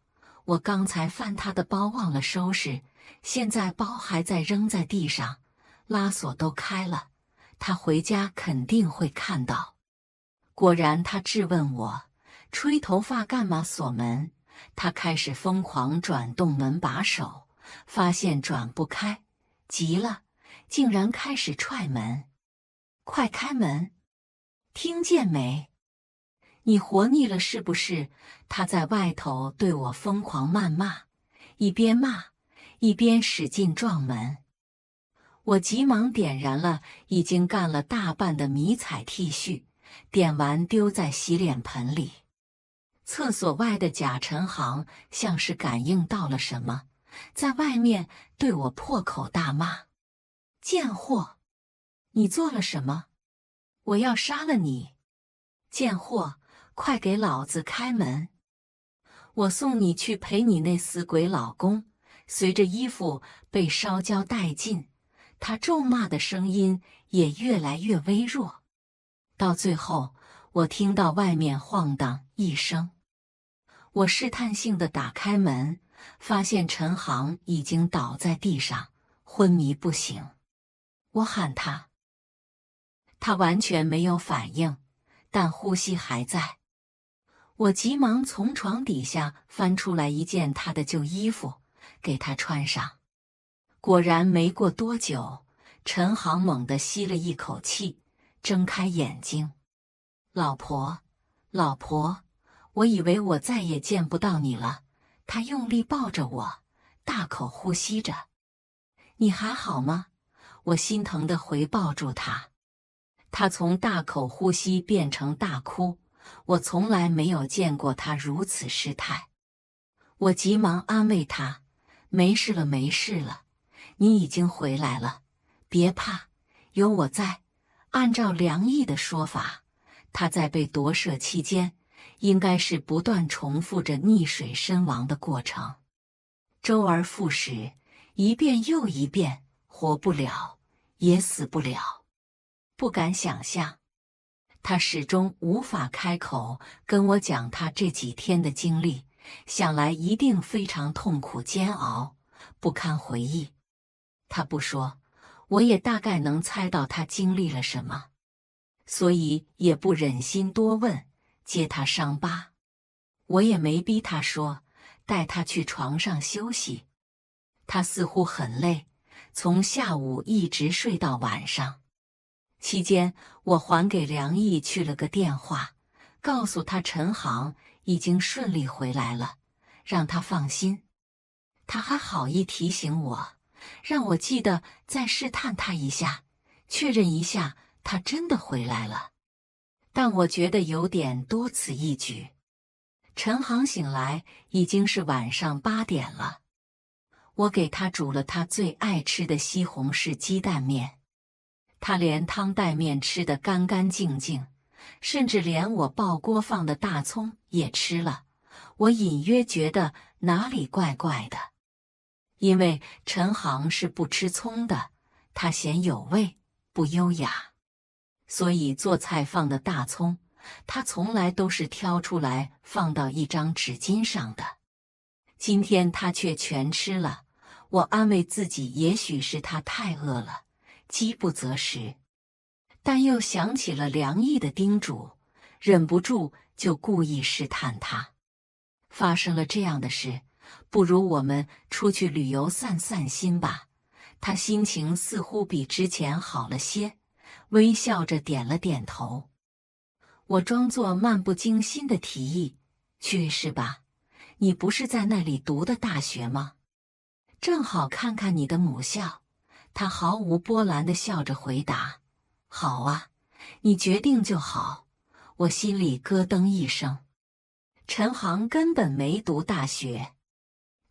我刚才翻他的包忘了收拾，现在包还在扔在地上，拉锁都开了，他回家肯定会看到。果然，他质问我：“吹头发干嘛？锁门！”他开始疯狂转动门把手，发现转不开，急了，竟然开始踹门：“快开门！听见没？你活腻了是不是？”他在外头对我疯狂谩骂，一边骂一边使劲撞门。我急忙点燃了已经干了大半的迷彩 T 恤。点完丢在洗脸盆里，厕所外的贾晨航像是感应到了什么，在外面对我破口大骂：“贱货，你做了什么？我要杀了你！贱货，快给老子开门！我送你去陪你那死鬼老公。”随着衣服被烧焦殆尽，他咒骂的声音也越来越微弱。到最后，我听到外面晃荡一声，我试探性的打开门，发现陈航已经倒在地上，昏迷不醒。我喊他，他完全没有反应，但呼吸还在。我急忙从床底下翻出来一件他的旧衣服，给他穿上。果然，没过多久，陈航猛地吸了一口气。睁开眼睛，老婆，老婆，我以为我再也见不到你了。他用力抱着我，大口呼吸着。你还好吗？我心疼的回抱住他。他从大口呼吸变成大哭，我从来没有见过他如此失态。我急忙安慰他：“没事了，没事了，你已经回来了，别怕，有我在。”按照梁毅的说法，他在被夺舍期间，应该是不断重复着溺水身亡的过程，周而复始，一遍又一遍，活不了，也死不了。不敢想象，他始终无法开口跟我讲他这几天的经历，想来一定非常痛苦煎熬，不堪回忆。他不说。我也大概能猜到他经历了什么，所以也不忍心多问揭他伤疤。我也没逼他说，带他去床上休息。他似乎很累，从下午一直睡到晚上。期间，我还给梁毅去了个电话，告诉他陈航已经顺利回来了，让他放心。他还好意提醒我。让我记得再试探他一下，确认一下他真的回来了。但我觉得有点多此一举。陈航醒来已经是晚上八点了，我给他煮了他最爱吃的西红柿鸡蛋面，他连汤带面吃得干干净净，甚至连我爆锅放的大葱也吃了。我隐约觉得哪里怪怪的。因为陈航是不吃葱的，他嫌有味不优雅，所以做菜放的大葱，他从来都是挑出来放到一张纸巾上的。今天他却全吃了，我安慰自己，也许是他太饿了，饥不择食，但又想起了梁毅的叮嘱，忍不住就故意试探他。发生了这样的事。不如我们出去旅游散散心吧。他心情似乎比之前好了些，微笑着点了点头。我装作漫不经心的提议：“去是吧？你不是在那里读的大学吗？正好看看你的母校。”他毫无波澜的笑着回答：“好啊，你决定就好。”我心里咯噔一声，陈航根本没读大学。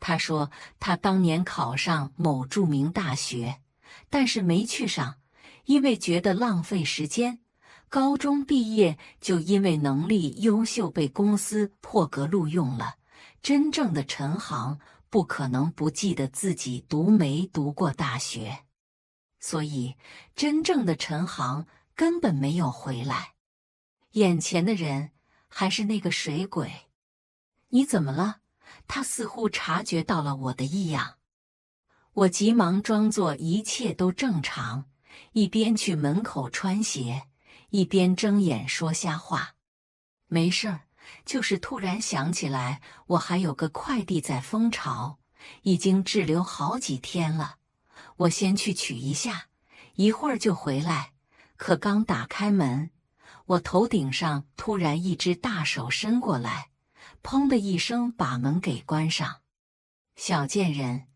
他说：“他当年考上某著名大学，但是没去上，因为觉得浪费时间。高中毕业就因为能力优秀被公司破格录用了。真正的陈航不可能不记得自己读没读过大学，所以真正的陈航根本没有回来。眼前的人还是那个水鬼，你怎么了？”他似乎察觉到了我的异样，我急忙装作一切都正常，一边去门口穿鞋，一边睁眼说瞎话：“没事儿，就是突然想起来我还有个快递在蜂巢，已经滞留好几天了，我先去取一下，一会儿就回来。”可刚打开门，我头顶上突然一只大手伸过来。砰的一声，把门给关上。小贱人，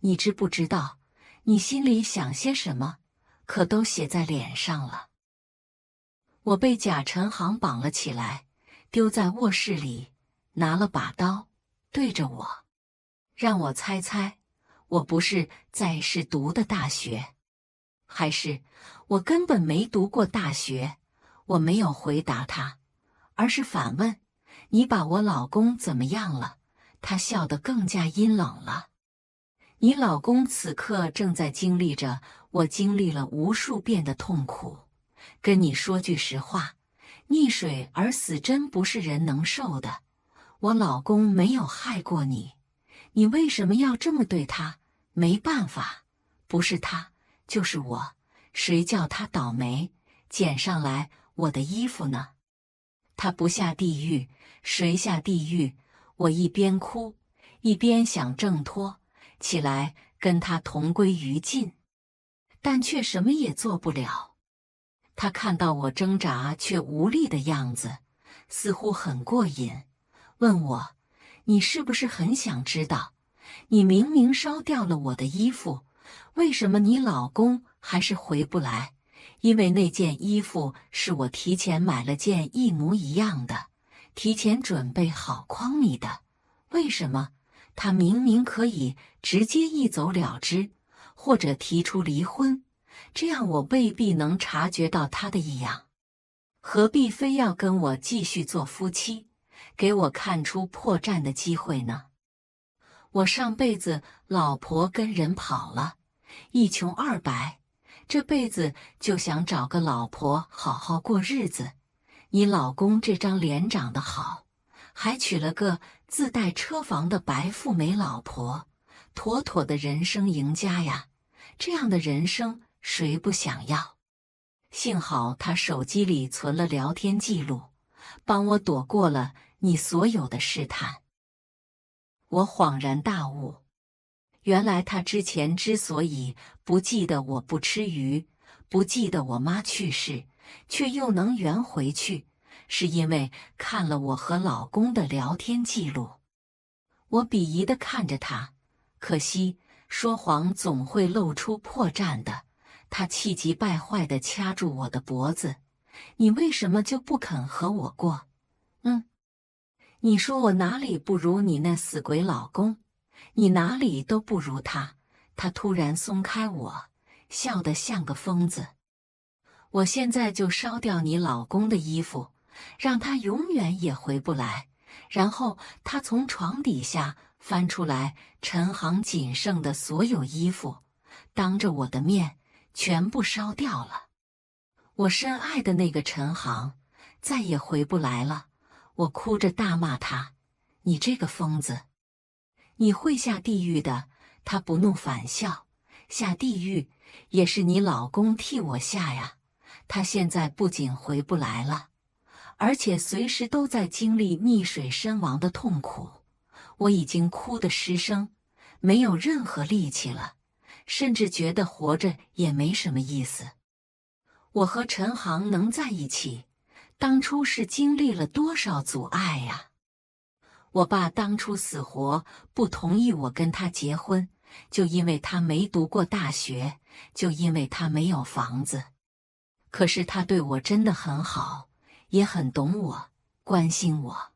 你知不知道你心里想些什么？可都写在脸上了。我被贾晨航绑了起来，丢在卧室里，拿了把刀对着我，让我猜猜，我不是在是读的大学，还是我根本没读过大学？我没有回答他，而是反问。你把我老公怎么样了？他笑得更加阴冷了。你老公此刻正在经历着我经历了无数遍的痛苦。跟你说句实话，溺水而死真不是人能受的。我老公没有害过你，你为什么要这么对他？没办法，不是他就是我，谁叫他倒霉？捡上来我的衣服呢？他不下地狱。谁下地狱？我一边哭，一边想挣脱起来，跟他同归于尽，但却什么也做不了。他看到我挣扎却无力的样子，似乎很过瘾，问我：“你是不是很想知道？你明明烧掉了我的衣服，为什么你老公还是回不来？因为那件衣服是我提前买了件一模一样的。”提前准备好诓你的，为什么他明明可以直接一走了之，或者提出离婚？这样我未必能察觉到他的异样，何必非要跟我继续做夫妻，给我看出破绽的机会呢？我上辈子老婆跟人跑了，一穷二白，这辈子就想找个老婆好好过日子。你老公这张脸长得好，还娶了个自带车房的白富美老婆，妥妥的人生赢家呀！这样的人生谁不想要？幸好他手机里存了聊天记录，帮我躲过了你所有的试探。我恍然大悟，原来他之前之所以不记得我不吃鱼，不记得我妈去世。却又能圆回去，是因为看了我和老公的聊天记录。我鄙夷的看着他，可惜说谎总会露出破绽的。他气急败坏的掐住我的脖子：“你为什么就不肯和我过？”“嗯，你说我哪里不如你那死鬼老公？你哪里都不如他。”他突然松开我，笑得像个疯子。我现在就烧掉你老公的衣服，让他永远也回不来。然后他从床底下翻出来陈航仅剩的所有衣服，当着我的面全部烧掉了。我深爱的那个陈航，再也回不来了。我哭着大骂他：“你这个疯子，你会下地狱的！”他不怒反笑：“下地狱也是你老公替我下呀。”他现在不仅回不来了，而且随时都在经历溺水身亡的痛苦。我已经哭得失声，没有任何力气了，甚至觉得活着也没什么意思。我和陈航能在一起，当初是经历了多少阻碍呀？我爸当初死活不同意我跟他结婚，就因为他没读过大学，就因为他没有房子。可是他对我真的很好，也很懂我，关心我。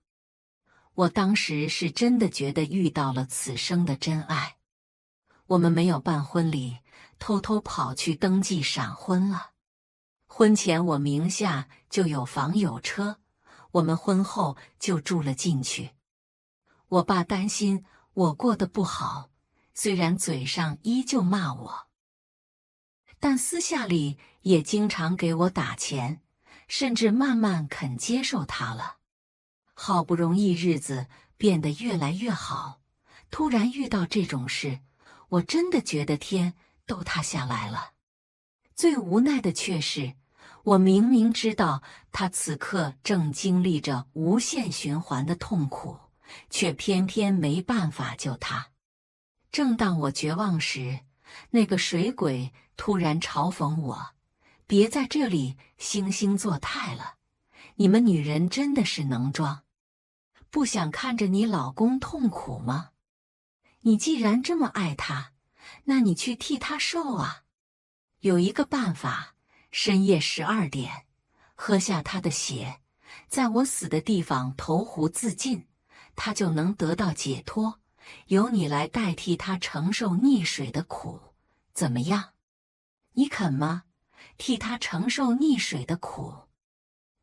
我当时是真的觉得遇到了此生的真爱。我们没有办婚礼，偷偷跑去登记闪婚了。婚前我名下就有房有车，我们婚后就住了进去。我爸担心我过得不好，虽然嘴上依旧骂我。但私下里也经常给我打钱，甚至慢慢肯接受他了。好不容易日子变得越来越好，突然遇到这种事，我真的觉得天都塌下来了。最无奈的却是，我明明知道他此刻正经历着无限循环的痛苦，却偏偏没办法救他。正当我绝望时，那个水鬼。突然嘲讽我：“别在这里惺惺作态了，你们女人真的是能装。不想看着你老公痛苦吗？你既然这么爱他，那你去替他受啊。有一个办法：深夜十二点，喝下他的血，在我死的地方投湖自尽，他就能得到解脱，由你来代替他承受溺水的苦，怎么样？”你肯吗？替他承受溺水的苦，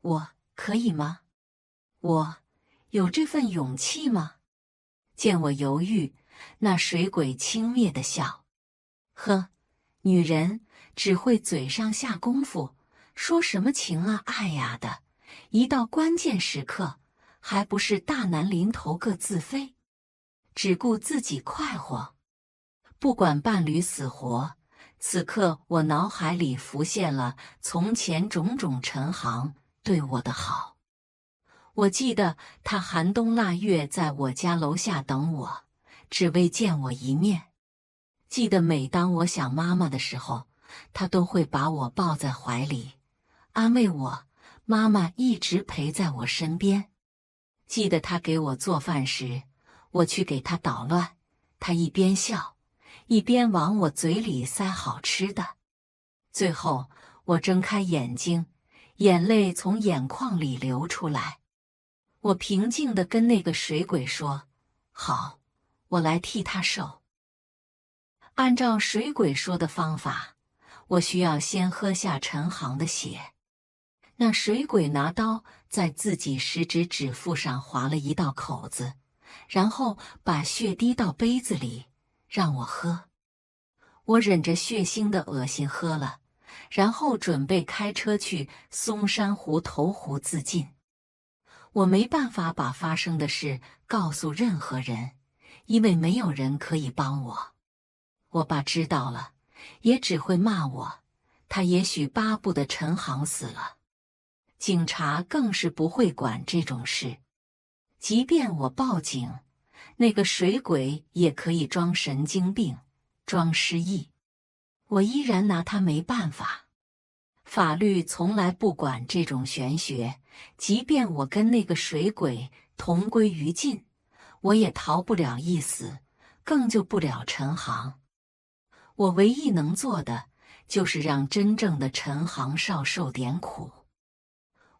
我可以吗？我有这份勇气吗？见我犹豫，那水鬼轻蔑的笑：“呵，女人只会嘴上下功夫，说什么情啊爱呀的，一到关键时刻，还不是大难临头各自飞，只顾自己快活，不管伴侣死活。”此刻，我脑海里浮现了从前种种陈航对我的好。我记得他寒冬腊月在我家楼下等我，只为见我一面。记得每当我想妈妈的时候，他都会把我抱在怀里，安慰我：“妈妈一直陪在我身边。”记得他给我做饭时，我去给他捣乱，他一边笑。一边往我嘴里塞好吃的，最后我睁开眼睛，眼泪从眼眶里流出来。我平静地跟那个水鬼说：“好，我来替他受。”按照水鬼说的方法，我需要先喝下陈航的血。那水鬼拿刀在自己食指指腹上划了一道口子，然后把血滴到杯子里。让我喝，我忍着血腥的恶心喝了，然后准备开车去松山湖投湖自尽。我没办法把发生的事告诉任何人，因为没有人可以帮我。我爸知道了，也只会骂我，他也许巴不得陈航死了。警察更是不会管这种事，即便我报警。那个水鬼也可以装神经病，装失忆，我依然拿他没办法。法律从来不管这种玄学，即便我跟那个水鬼同归于尽，我也逃不了一死，更救不了陈航。我唯一能做的就是让真正的陈航少受点苦。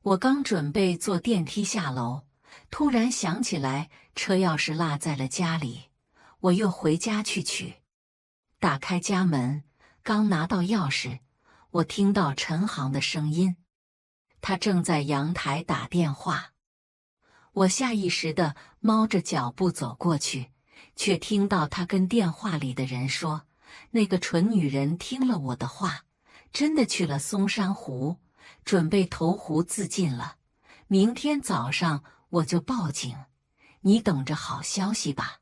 我刚准备坐电梯下楼，突然想起来。车钥匙落在了家里，我又回家去取。打开家门，刚拿到钥匙，我听到陈航的声音，他正在阳台打电话。我下意识的猫着脚步走过去，却听到他跟电话里的人说：“那个蠢女人听了我的话，真的去了松山湖，准备投湖自尽了。明天早上我就报警。”你等着好消息吧，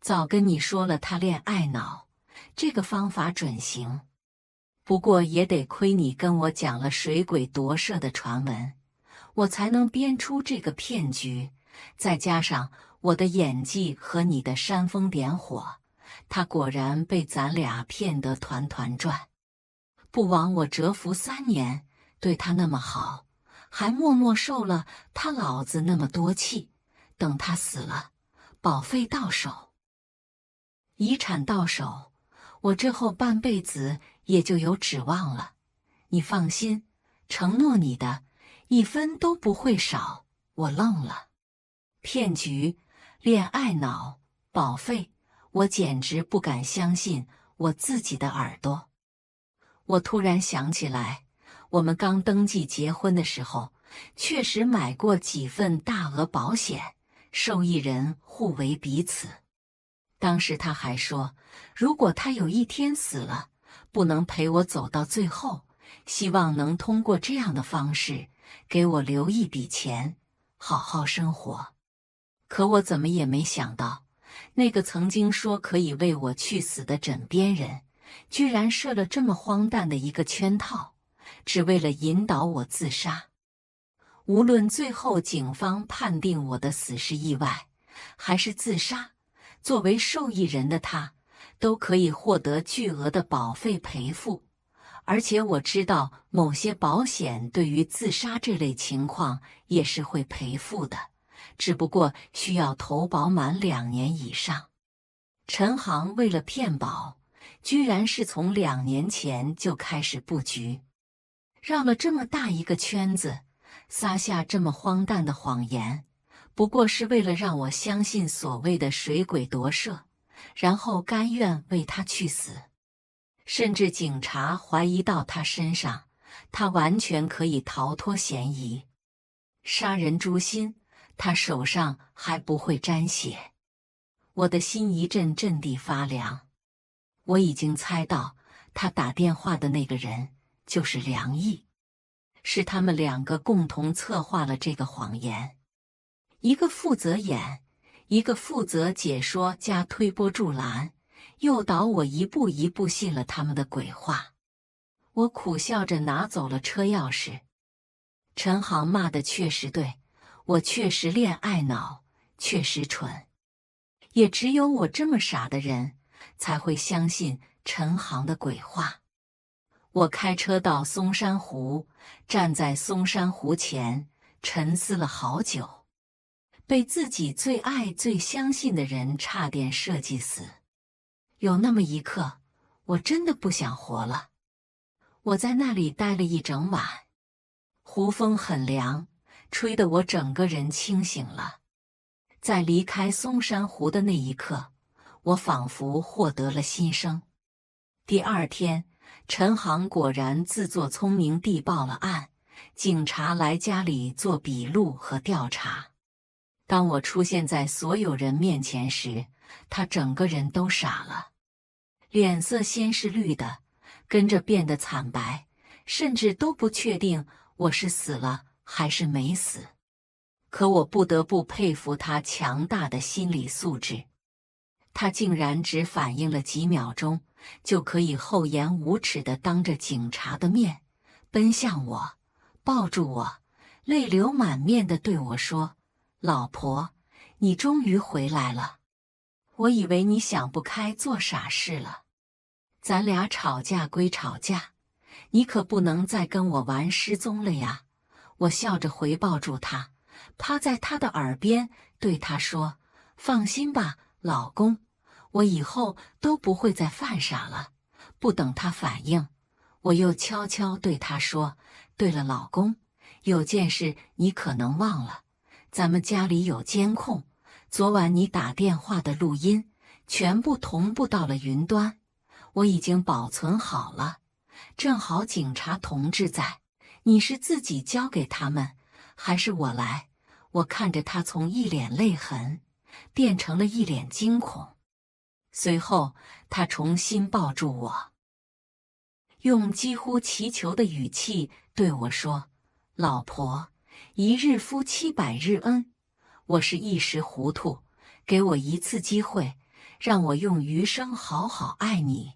早跟你说了，他恋爱脑，这个方法准行。不过也得亏你跟我讲了水鬼夺舍的传闻，我才能编出这个骗局。再加上我的演技和你的煽风点火，他果然被咱俩骗得团团转，不枉我蛰伏三年，对他那么好，还默默受了他老子那么多气。等他死了，保费到手，遗产到手，我这后半辈子也就有指望了。你放心，承诺你的，一分都不会少。我愣了，骗局，恋爱脑，保费，我简直不敢相信我自己的耳朵。我突然想起来，我们刚登记结婚的时候，确实买过几份大额保险。受益人互为彼此。当时他还说，如果他有一天死了，不能陪我走到最后，希望能通过这样的方式给我留一笔钱，好好生活。可我怎么也没想到，那个曾经说可以为我去死的枕边人，居然设了这么荒诞的一个圈套，只为了引导我自杀。无论最后警方判定我的死是意外还是自杀，作为受益人的他都可以获得巨额的保费赔付。而且我知道某些保险对于自杀这类情况也是会赔付的，只不过需要投保满两年以上。陈航为了骗保，居然是从两年前就开始布局，绕了这么大一个圈子。撒下这么荒诞的谎言，不过是为了让我相信所谓的水鬼夺舍，然后甘愿为他去死。甚至警察怀疑到他身上，他完全可以逃脱嫌疑。杀人诛心，他手上还不会沾血。我的心一阵阵地发凉。我已经猜到，他打电话的那个人就是梁毅。是他们两个共同策划了这个谎言，一个负责演，一个负责解说加推波助澜，诱导我一步一步信了他们的鬼话。我苦笑着拿走了车钥匙。陈航骂的确实对，我确实恋爱脑，确实蠢，也只有我这么傻的人才会相信陈航的鬼话。我开车到松山湖，站在松山湖前沉思了好久。被自己最爱、最相信的人差点设计死，有那么一刻，我真的不想活了。我在那里待了一整晚，湖风很凉，吹得我整个人清醒了。在离开松山湖的那一刻，我仿佛获得了新生。第二天。陈航果然自作聪明地报了案，警察来家里做笔录和调查。当我出现在所有人面前时，他整个人都傻了，脸色先是绿的，跟着变得惨白，甚至都不确定我是死了还是没死。可我不得不佩服他强大的心理素质，他竟然只反应了几秒钟。就可以厚颜无耻的当着警察的面，奔向我，抱住我，泪流满面的对我说：“老婆，你终于回来了！我以为你想不开做傻事了。咱俩吵架归吵架，你可不能再跟我玩失踪了呀！”我笑着回抱住他，趴在他的耳边对他说：“放心吧，老公。”我以后都不会再犯傻了。不等他反应，我又悄悄对他说：“对了，老公，有件事你可能忘了，咱们家里有监控，昨晚你打电话的录音全部同步到了云端，我已经保存好了。正好警察同志在，你是自己交给他们，还是我来？”我看着他从一脸泪痕变成了一脸惊恐。随后，他重新抱住我，用几乎祈求的语气对我说：“老婆，一日夫妻百日恩，我是一时糊涂，给我一次机会，让我用余生好好爱你，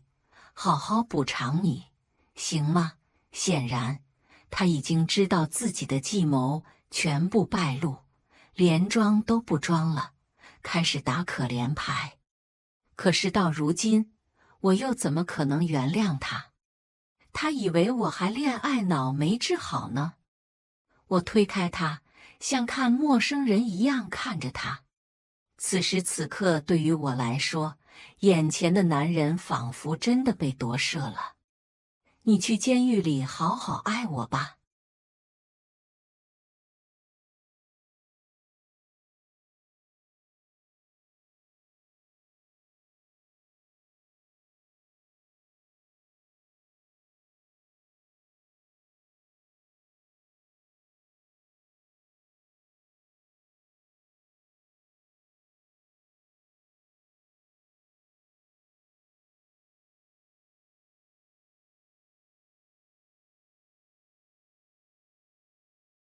好好补偿你，行吗？”显然，他已经知道自己的计谋全部败露，连装都不装了，开始打可怜牌。可是到如今，我又怎么可能原谅他？他以为我还恋爱脑没治好呢。我推开他，像看陌生人一样看着他。此时此刻，对于我来说，眼前的男人仿佛真的被夺舍了。你去监狱里好好爱我吧。